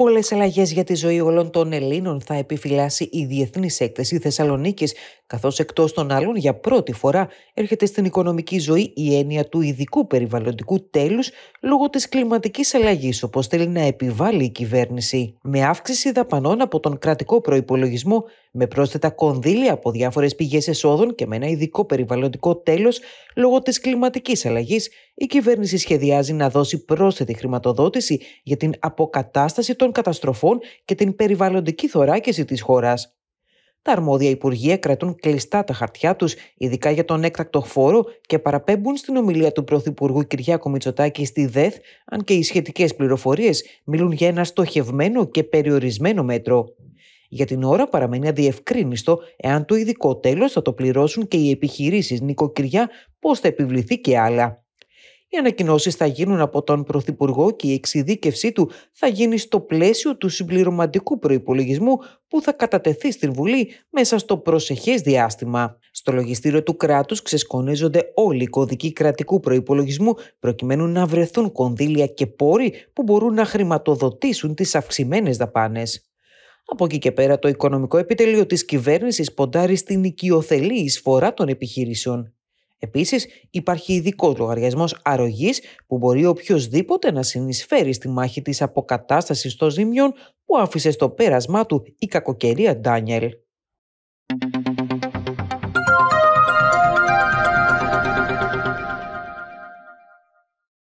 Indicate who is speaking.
Speaker 1: Πολλές αλλαγές για τη ζωή όλων των Ελλήνων θα επιφυλάσει η Διεθνής Έκθεση Θεσσαλονίκης καθώς εκτός των άλλων για πρώτη φορά έρχεται στην οικονομική ζωή η έννοια του ειδικού περιβαλλοντικού τέλους λόγω της κλιματικής αλλαγής όπως θέλει να επιβάλλει η κυβέρνηση με αύξηση δαπανών από τον κρατικό προϋπολογισμό με πρόσθετα κονδύλια από διάφορες πηγές εσόδων και με ένα ειδικό περιβαλλοντικό τέλος λόγω της κλιματικής αλλαγής, η κυβέρνηση σχεδιάζει να δώσει πρόσθετη χρηματοδότηση για την αποκατάσταση των καταστροφών και την περιβαλλοντική θωράκιση της χώρας. Τα αρμόδια υπουργεία κρατούν κλειστά τα χαρτιά τους, ειδικά για τον έκτακτο φόρο, και παραπέμπουν στην ομιλία του Πρωθυπουργού Κυριάκο Μητσοτάκη στη ΔΕΘ, αν και οι σχετικές πληροφορίες μιλούν για ένα στοχευμένο και περιορισμένο μέτρο. Για την ώρα παραμένει αδιευκρίνιστο εάν το ειδικό τέλος θα το πληρώσουν και οι επιχειρήσεις νοικοκυριά, πώς θα επιβληθεί και άλλα. Οι ανακοινώσεις θα γίνουν από τον Πρωθυπουργό και η εξειδίκευσή του θα γίνει στο πλαίσιο του συμπληρωματικού προπολογισμού που θα κατατεθεί στην Βουλή μέσα στο προσεχές διάστημα. Στο λογιστήριο του κράτους ξεσκονίζονται όλοι οι κωδικοί κρατικού προπολογισμού προκειμένου να βρεθούν κονδύλια και πόροι που μπορούν να χρηματοδοτήσουν τις αυξημένες δαπάνες. Από εκεί και πέρα, το οικονομικό επιτελείο της κυβέρνησης ποντάρει στην οικειοθελή εισφορά των επιχειρήσεων. Επίσης, υπάρχει ειδικός λογαριασμός αρρωγής που μπορεί οποιοδήποτε να συνεισφέρει στη μάχη της αποκατάστασης των ζημιών που άφησε στο πέρασμά του η κακοκαιρία Ντάνιελ.